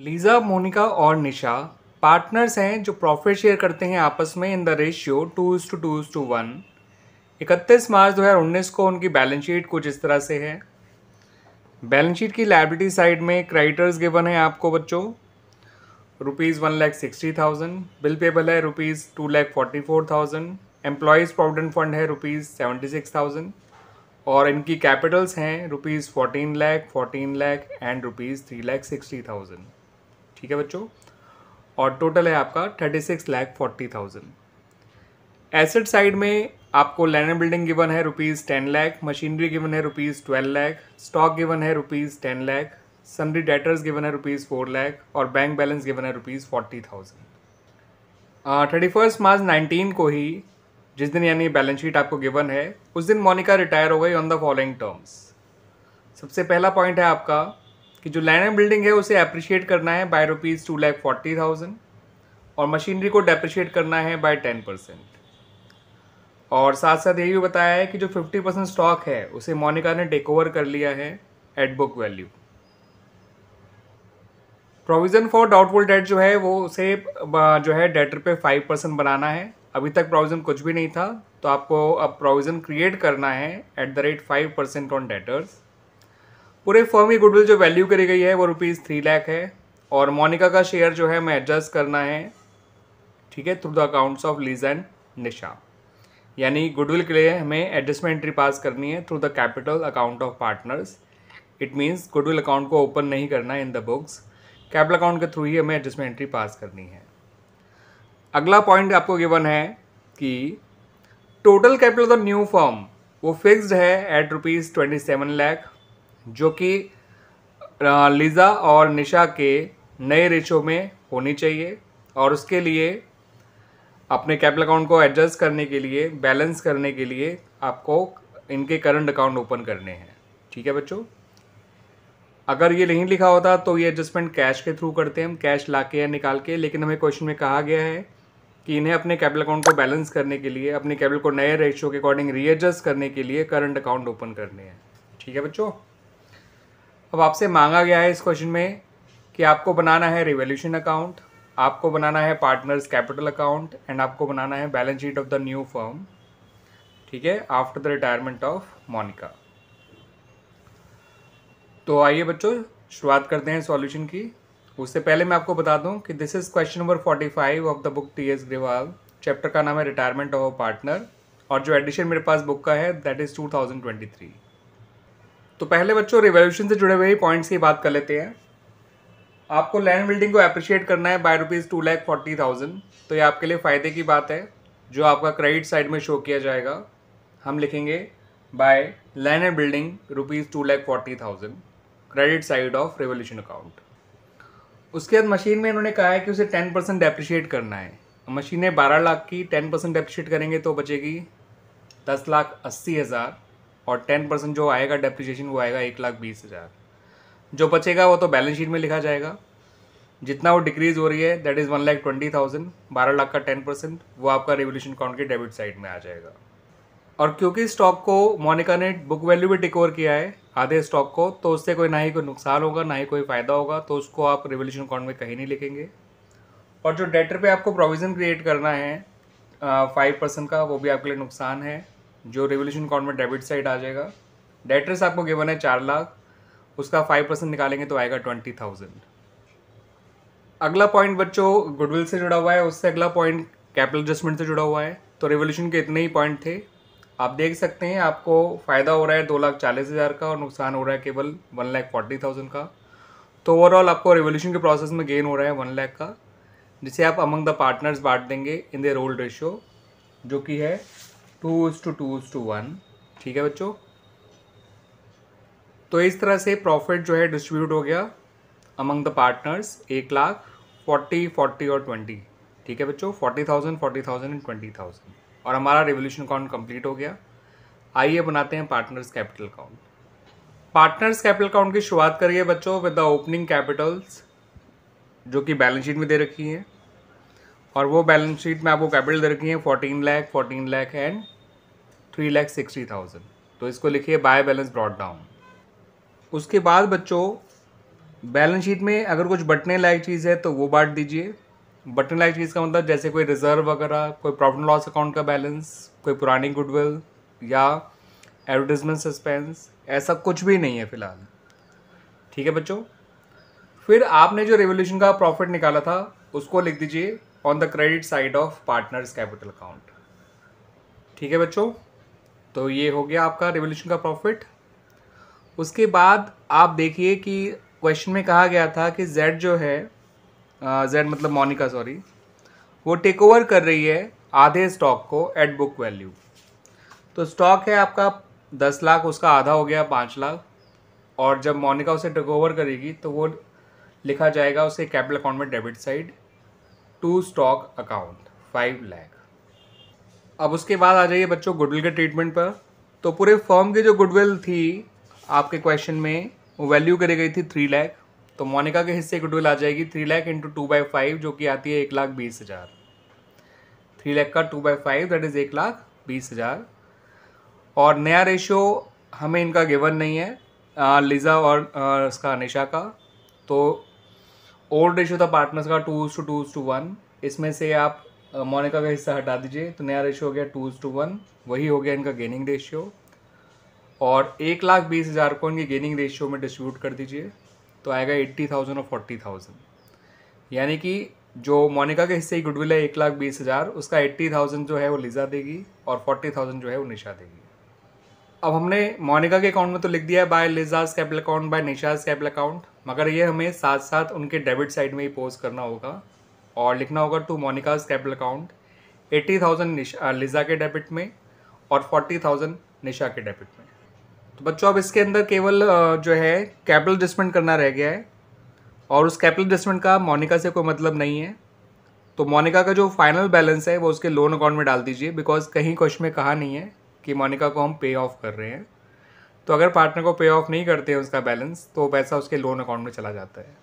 Lisa Monika और निशा partners हैं जो प्रॉफिट शेयर करते हैं आपस में in the ratio two is to two is to one इकतीस मार्च 2019 को उनकी बैलेंस शीट कुछ इस तरह से है बैलेंस शीट की लाइब्रिटी साइड में क्राइटर्स गिवन है आपको बच्चों rupees one lakh sixty thousand bill payable है rupees two lakh forty four thousand employees provident fund है रुपीज़ सेवेंटी सिक्स थाउजेंड और इनकी कैपिटल्स हैं rupees fourteen lakh fourteen lakh and rupees three lakh sixty thousand ठीक है बच्चों और टोटल है आपका thirty six lakh forty thousand asset side में आपको लैंड एंड बिल्डिंग गिवन है rupees ten lakh machinery given है rupees twelve lakh stock given है rupees ten lakh sundry debtors given है रुपीज़ फोर लैख और बैंक बैलेंस गिवन है rupees forty thousand thirty first March nineteen को ही जिस दिन यानी बैलेंस शीट आपको गिवन है उस दिन मोनिका रिटायर हो गई ऑन द फॉलोइंग टर्म्स सबसे पहला पॉइंट है आपका कि जो लैंड एंड बिल्डिंग है उसे अप्रिशिएट करना है by rupees two lakh forty thousand और मशीनरी को डेप्रिशिएट करना है बाय टेन परसेंट और साथ साथ ये भी बताया है कि जो फिफ्टी परसेंट स्टॉक है उसे मोनिका ने टेक ओवर कर लिया है at book value provision for doubtful debt जो है वो उसे जो है डेटर पे फाइव परसेंट बनाना है अभी तक प्रोविज़न कुछ भी नहीं था तो आपको अब प्रोविज़न क्रिएट करना है at the rate five percent on debtors पूरे फर्म की गुडविल जो वैल्यू करी गई है वो रुपीज़ थ्री लैख है और मोनिका का शेयर जो है मैं एडजस्ट करना है ठीक है through the accounts of Liza and Nisha यानी गुडविल के लिए हमें एडजस्टमेंट एंट्री पास करनी है through the capital account of partners it means goodwill account को ओपन नहीं करना in the books capital account के थ्रू ही हमें एडजस्टमेंट एंट्री पास करनी है अगला पॉइंट आपको गिवन है कि total capital of the new firm वो फिक्स्ड है at rupees twenty seven lakh जो कि लिज़ा और निशा के नए रेशो में होनी चाहिए और उसके लिए अपने कैपिटल अकाउंट को एडजस्ट करने के लिए बैलेंस करने के लिए आपको इनके करंट अकाउंट ओपन करने हैं ठीक है बच्चों अगर ये नहीं लिखा होता तो ये एडजस्टमेंट कैश के थ्रू करते हैं हम कैश ला के या निकाल के लेकिन हमें क्वेश्चन में कहा गया है कि इन्हें अपने कैपिटल अकाउंट को बैलेंस करने के लिए अपने कैपिटल को नए रेशियो के अकॉर्डिंग रीएडजस्ट करने के लिए करंट अकाउंट ओपन करने हैं ठीक है बच्चों अब आपसे मांगा गया है इस क्वेश्चन में कि आपको बनाना है रिवोल्यूशन अकाउंट आपको बनाना है पार्टनर्स कैपिटल अकाउंट एंड आपको बनाना है balance sheet of the new firm ठीक है after the retirement of Monica तो आइए बच्चों शुरुआत करते हैं सॉल्यूशन की उससे पहले मैं आपको बता दूं कि this is question number 45 of the book T S Grewal chapter का नाम है रिटायरमेंट ऑफ अ पार्टनर और जो एडिशन मेरे पास बुक का है दैट इज़ 2023 तो पहले बच्चों रिवोल्यूशन से जुड़े हुए पॉइंट्स की बात कर लेते हैं आपको लैंड बिल्डिंग को अप्रिशिएट करना है by rupees two lakh forty thousand तो ये आपके लिए फ़ायदे की बात है जो आपका क्रेडिट साइड में शो किया जाएगा हम लिखेंगे by land and building rupees two lakh forty thousand credit side of revaluation account उसके बाद मशीन में इन्होंने कहा है कि उसे टेन परसेंट डेप्रिशिएट करना है मशीनें बारह लाख की टेन परसेंट डेप्रिशिएट करेंगे तो बचेगी दस लाख अस्सी हज़ार और टेन परसेंट जो आएगा डेप्रिसिएशन वो आएगा एक लाख बीस हज़ार जो बचेगा वो तो बैलेंस शीट में लिखा जाएगा जितना वो डिक्रीज़ हो रही है that is one lakh twenty thousand बारह लाख का टेन परसेंट वो आपका रेवोल्यूशन अकाउंट के डेबिट साइड में आ जाएगा और क्योंकि स्टॉक को मोनिका ने बुक वैल्यू भी टिकोर किया है आधे स्टॉक को तो उससे कोई ना ही कोई नुकसान होगा ना ही कोई फ़ायदा होगा तो उसको आप रेवोल्यूशन अकाउंट में कहीं नहीं लिखेंगे और जो डेटर पे आपको प्रोविज़न क्रिएट करना है फाइव परसेंट का वो भी आपके लिए नुकसान है जो रेवोल्यूशन में डेबिट साइड आ जाएगा डेटर्स आपको गिवन है चार लाख उसका फाइव परसेंट निकालेंगे तो आएगा ट्वेंटी थाउजेंड अगला पॉइंट बच्चों गुडविल से जुड़ा हुआ है उससे अगला पॉइंट कैपिटल एडजस्टमेंट से जुड़ा हुआ है तो रेवोल्यूशन के इतने ही पॉइंट थे आप देख सकते हैं आपको फ़ायदा हो रहा है दो लाख चालीस हज़ार का और नुकसान हो रहा है केवल वन लाख फोर्टी थाउजेंड का तो ओवरऑल आपको रेवोल्यूशन के प्रोसेस में गेन हो रहा है वन लाख का जिसे आप अमंग द पार्टनर्स बांट देंगे इन द ओल्ड रेशियो जो कि है two is to two is to one ठीक है बच्चों तो इस तरह से प्रॉफिट जो है डिस्ट्रीब्यूट हो गया अमंग द पार्टनर्स एक लाख फोर्टी फोर्टी और ट्वेंटी ठीक है बच्चों forty thousand forty thousand and twenty thousand और हमारा रेवोल्यूशन अकाउंट कंप्लीट हो गया आइए बनाते हैं partners capital account partners capital account की शुरुआत करिए बच्चों विद द ओपनिंग कैपिटल्स जो कि बैलेंस शीट में दे रखी है और वो बैलेंस शीट में आपको कैपिटल दे रखी है fourteen lakh fourteen lakh and three lakh sixty thousand तो इसको लिखिए बाय बैलेंस ब्रॉड डाउन उसके बाद बच्चों बैलेंस शीट में अगर कुछ बटने लायक चीज़ है तो वो बांट दीजिए बटने लायक चीज़ का मतलब जैसे कोई रिजर्व वगैरह कोई प्रॉफिट लॉस अकाउंट का बैलेंस कोई पुरानी गुडविल या एडवर्टिजमेंट सस्पेंस ऐसा कुछ भी नहीं है फिलहाल ठीक है बच्चों फिर आपने जो रेवोल्यूशन का प्रॉफिट निकाला था उसको लिख दीजिए on the credit side of partners capital account ठीक है बच्चों तो ये हो गया आपका रिवोल्यूशन का प्रॉफिट उसके बाद आप देखिए कि क्वेश्चन में कहा गया था कि जेड जो है जेड मतलब मोनिका सॉरी वो टेक ओवर कर रही है आधे स्टॉक को एट बुक वैल्यू तो स्टॉक है आपका दस लाख उसका आधा हो गया पाँच लाख और जब मोनिका उसे टेक ओवर करेगी तो वो लिखा जाएगा उसे कैपिटल अकाउंट में debit side to stock account five lakh अब उसके बाद आ जाइए बच्चों गुडविल के ट्रीटमेंट पर तो पूरे फॉर्म की जो गुडविल थी आपके क्वेश्चन में वो वैल्यू करी गई थी थ्री लैख तो मोनिका के हिस्से गुडविल आ जाएगी three lakh into two by five जो कि आती है एक लाख बीस हज़ार थ्री लैख का two by five that is एक लाख बीस हज़ार और नया रेशियो हमें इनका गिवन नहीं है लिज़ा और उसका इसका निशा का तो ओल्ड रेशियो था पार्टनर्स का two to to to one इसमें से आप मोनिका का हिस्सा हटा दीजिए तो नया रेशियो हो गया टू टू वन वही हो गया इनका गेनिंग रेशियो और एक लाख बीस हज़ार को इनके गेनिंग रेशियो में डिस्ट्रीब्यूट कर दीजिए तो आएगा एट्टी थाउजेंड और फोर्टी थाउजेंड यानी कि जो मोनिका के हिस्से की गुडविल है एक लाख बीस हज़ार उसका एट्टी थाउजेंड जो है वो लिजा देगी और फोर्टी थाउजेंड जो है वो निशा देगी अब हमने मोनिका के अकाउंट में तो लिख दिया है by Liza's capital account by Nisha's capital account मगर ये हमें साथ साथ उनके डेबिट साइड में ही पोस्ट करना होगा और लिखना होगा to Monica's capital account eighty thousand Liza के डेबिट में और फोर्टी थाउजेंड निशा के डेबिट में तो बच्चों अब इसके अंदर केवल uh, जो है कैपिटल एडजस्टमेंट करना रह गया है और उस कैपिटल एडजस्टमेंट का मोनिका से कोई मतलब नहीं है तो मोनिका का जो फाइनल बैलेंस है वो उसके लोन अकाउंट में डाल दीजिए बिकॉज कहीं क्वेश्चन में कहा नहीं है कि मोनिका को हम पे ऑफ कर रहे हैं तो अगर पार्टनर को पे ऑफ नहीं करते हैं उसका बैलेंस तो पैसा उसके लोन अकाउंट में चला जाता है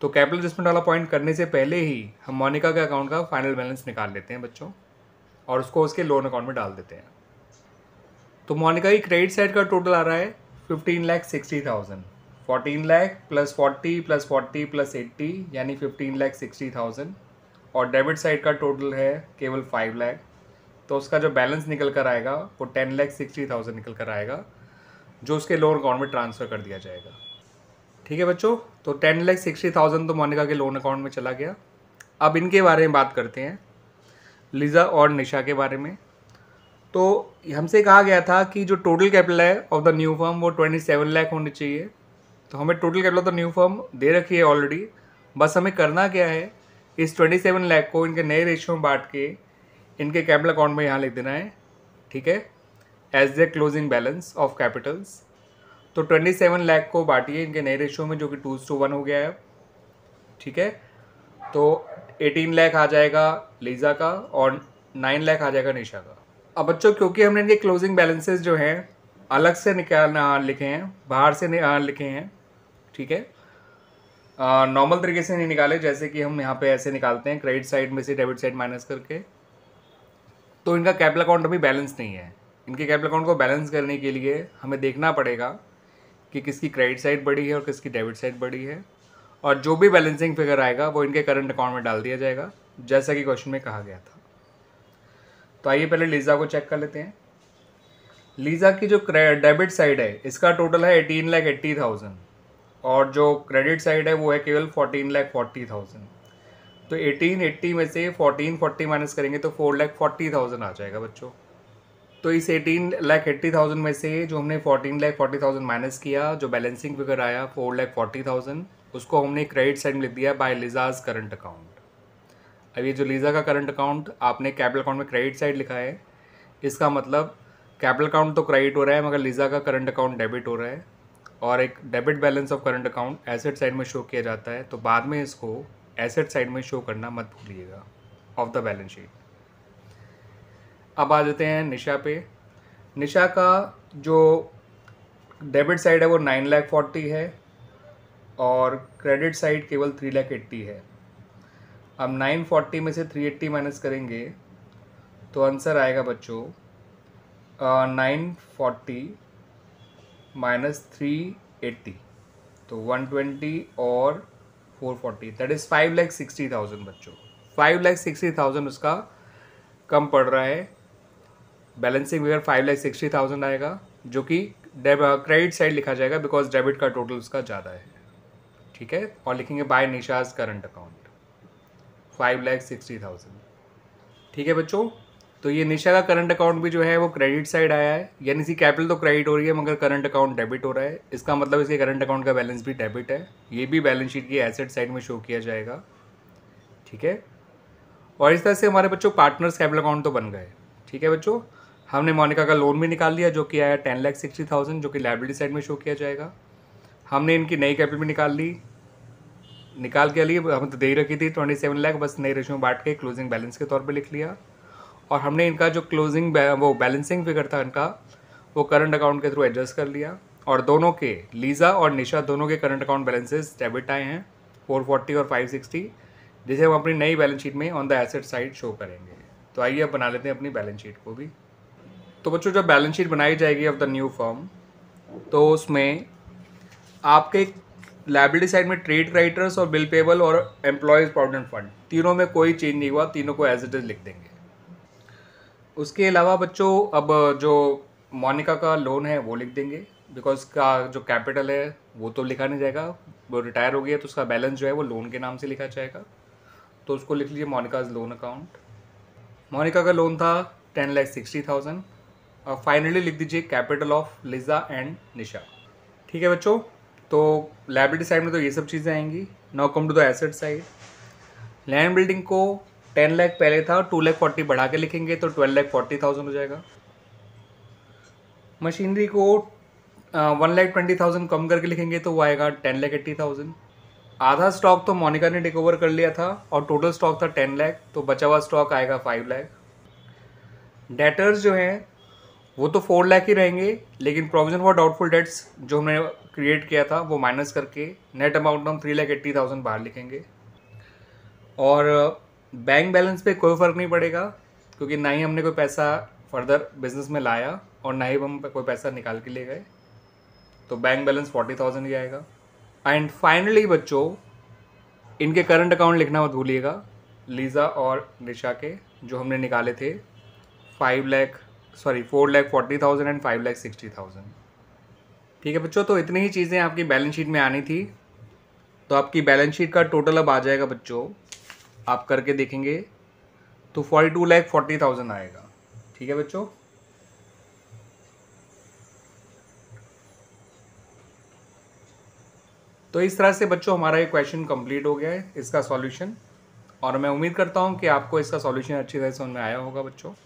तो कैपिटल एडजस्टमेंट वाला पॉइंट करने से पहले ही हम मोनिका के अकाउंट का फाइनल बैलेंस निकाल लेते हैं बच्चों और उसको उसके लोन अकाउंट में डाल देते हैं तो मोनिका की क्रेडिट साइड का टोटल आ रहा है fifteen lakh sixty thousand fourteen lakh plus forty plus forty plus eighty यानी फिफ्टीन लैख सिक्सटी थाउजेंड और डेबिट साइड का टोटल है केवल फाइव लैख तो उसका जो बैलेंस निकल कर आएगा वो टेन लैख सिक्सटी थाउजेंड निकल कर आएगा जो उसके लोन अकाउंट में ट्रांसफ़र कर दिया जाएगा ठीक है बच्चों तो टेन लैख सिक्सटी थाउजेंड तो मोनिका के लोन अकाउंट में चला गया अब इनके बारे में बात करते हैं लिज़ा और निशा के बारे में तो हमसे कहा गया था कि जो टोटल कैपिटल है ऑफ द न्यू फर्म वो ट्वेंटी सेवन लैख होनी चाहिए तो हमें total capital of the new firm दे रखी है ऑलरेडी बस हमें करना क्या है इस ट्वेंटी सेवन लैख को इनके नए रेशियो में बांट के इनके कैपिटल अकाउंट में यहाँ लिख देना है ठीक है as the closing balance of capitals तो ट्वेंटी सेवन लैख को बांटिए इनके नए रेशियो में जो कि टू टू वन हो गया है ठीक है तो एटीन लैख आ जाएगा लीजा का और नाइन लैख आ जाएगा निशा का अब बच्चों क्योंकि हमने इनके क्लोजिंग बैलेंसेस जो हैं अलग से निकालना लिखे हैं बाहर से लिखे हैं ठीक है नॉर्मल तरीके से नहीं निकाले जैसे कि हम यहाँ पे ऐसे निकालते हैं क्रेडिट साइड में से डेबिट साइड माइनस करके तो इनका कैपिटल अकाउंट अभी बैलेंस नहीं है इनके कैपिटल अकाउंट को बैलेंस करने के लिए हमें देखना पड़ेगा कि किसकी क्रेडिट साइड बढ़ी है और किसकी डेबिट साइड बढ़ी है और जो भी बैलेंसिंग फिगर आएगा वो इनके करंट अकाउंट में डाल दिया जाएगा जैसा कि क्वेश्चन में कहा गया था तो आइए पहले लीजा को चेक कर लेते हैं लीजा की जो डेबिट साइड है इसका टोटल है एटीन लैख एट्टी थाउजेंड और जो क्रेडिट साइड है वो है केवल फोर्टीन लैख फोर्टी थाउजेंड तो एटीन एट्टी में से 1440 फोर्टी माइनस करेंगे तो फोर लैख फोर्टी थाउजेंड आ जाएगा बच्चों तो इस एटीन लैख एट्टी थाउजेंड में से जो हमने fourteen lakh forty thousand minus किया जो बैलेंसिंग फिगर आया फोर लैख फोर्टी थाउजेंड उसको हमने क्रेडिट साइड में लिख दिया बाय लिजाज करंट अकाउंट अब ये जो लीजा का करंट अकाउंट आपने कैपिटल अकाउंट में क्रेडिट साइड लिखा है इसका मतलब कैपिटल अकाउंट तो क्रेडिट हो रहा है मगर लीजा का करंट अकाउंट डेबिट हो रहा है और एक debit balance of current account asset side में शो किया जाता है तो बाद में इसको एसेट साइड में शो करना मत भूलिएगा ऑफ द बैलेंस शीट अब आ जाते हैं निशा पे निशा का जो डेबिट साइड है वो नाइन लैख फोर्टी है और क्रेडिट साइड केवल थ्री लैख एट्टी है अब नाइन फोर्टी में से थ्री एट्टी माइनस करेंगे तो आंसर आएगा बच्चों nine forty minus three eighty तो वन ट्वेंटी और four forty that is five lakh sixty thousand बच्चों फाइव लैख सिक्सटी थाउजेंड उसका कम पड़ रहा है बैलेंसिंग वगैरह फाइव लैख सिक्सटी थाउजेंड आएगा जो कि क्रेडिट साइड uh, लिखा जाएगा बिकॉज डेबिट का टोटल उसका ज़्यादा है ठीक है और लिखेंगे by Nisha's current account five lakh sixty thousand ठीक है बच्चों तो ये निशा का करंट अकाउंट भी जो है वो क्रेडिट साइड आया है यानी इसकी कैपिटल तो क्रेडिट हो रही है मगर करंट अकाउंट डेबिट हो रहा है इसका मतलब इसके करंट अकाउंट का बैलेंस भी डेबिट है ये भी बैलेंस शीट की एसेट साइड में शो किया जाएगा ठीक है और इस तरह से हमारे बच्चों पार्टनर्स कैपिटल अकाउंट तो बन गए ठीक है बच्चों हमने मोनिका का लोन भी निकाल लिया जो कि आया टेन लैख सिक्सटी थाउजेंड जो कि लाइब्रेरी साइड में शो किया जाएगा हमने इनकी नई कैपिटल भी निकाल ली निकाल के लिए हम तो दे रखी थी ट्वेंटी सेवन लैख बस नई रेशियो में बांट के क्लोजिंग बैलेंस के तौर पर लिख लिया और हमने इनका जो क्लोजिंग वो बैलेंसिंग फिगर था इनका वो करंट अकाउंट के थ्रू एडजस्ट कर लिया और दोनों के लीज़ा और निशा दोनों के करंट अकाउंट बैलेंसेस डेबिट आए हैं 440 और 560 जिसे हम अपनी नई बैलेंस शीट में on the asset side show करेंगे तो आइए अब बना लेते हैं अपनी बैलेंस शीट को भी तो बच्चों जब बैलेंस शीट बनाई जाएगी ऑफ द न्यू फॉर्म तो उसमें आपके लाइब्रेरी साइड में ट्रेड क्राइटर्स और बिल पेबल और एम्प्लॉयज़ प्रोविडेंट फंड तीनों में कोई चेंज नहीं हुआ तीनों को एज इट इज़ लिख देंगे उसके अलावा बच्चों अब जो मोनिका का लोन है वो लिख देंगे बिकॉज का जो कैपिटल है वो तो लिखा नहीं जाएगा वो रिटायर हो गया तो उसका बैलेंस जो है वो लोन के नाम से लिखा जाएगा तो उसको लिख लीजिए मोनिकाज लोन अकाउंट मोनिका का लोन था टेन लैख सिक्सटी थाउजेंड और फाइनली लिख दीजिए capital of Lisa and Nisha ठीक है बच्चों तो लाइब्रेरी साइड में तो ये सब चीज़ें आएंगी now come to the asset side land building को टेन लैख पहले था टू लैख फोर्टी बढ़ा के लिखेंगे तो ट्वेल्व लैख फोर्टी थाउजेंड हो जाएगा मशीनरी को वन लैख ट्वेंटी थाउजेंड कम करके लिखेंगे तो वो आएगा टेन लाख एट्टी थाउजेंड आधा स्टॉक तो मोनिका ने टेक ओवर कर लिया था और टोटल स्टॉक था टेन लैख तो बचा हुआ स्टॉक आएगा फाइव लैख डेटर्स जो हैं वो तो फोर लैख ही रहेंगे लेकिन प्रोविजन फॉर डाउटफुल डेट्स जो हमने क्रिएट किया था वो माइनस करके नेट अमाउंट हम थ्री लाख एट्टी थाउजेंड बाहर लिखेंगे और बैंक बैलेंस पे कोई फ़र्क नहीं पड़ेगा क्योंकि ना ही हमने कोई पैसा फर्दर बिजनेस में लाया और ना ही हम कोई पैसा निकाल के ले गए तो बैंक बैलेंस फोर्टी थाउजेंड ही आएगा एंड फाइनली बच्चों इनके करंट अकाउंट लिखना मत भूलिएगा लीज़ा और निशा के जो हमने निकाले थे five lakh sorry four lakh forty thousand and five lakh sixty thousand ठीक है बच्चों तो इतनी ही चीज़ें आपकी बैलेंस शीट में आनी थी तो आपकी बैलेंस शीट का टोटल अब आ जाएगा बच्चों आप करके देखेंगे तो forty two lakh forty thousand आएगा ठीक है बच्चों तो इस तरह से बच्चों हमारा ये क्वेश्चन कंप्लीट हो गया है इसका सॉल्यूशन और मैं उम्मीद करता हूँ कि आपको इसका सॉल्यूशन अच्छी तरह से समझ में आया होगा बच्चों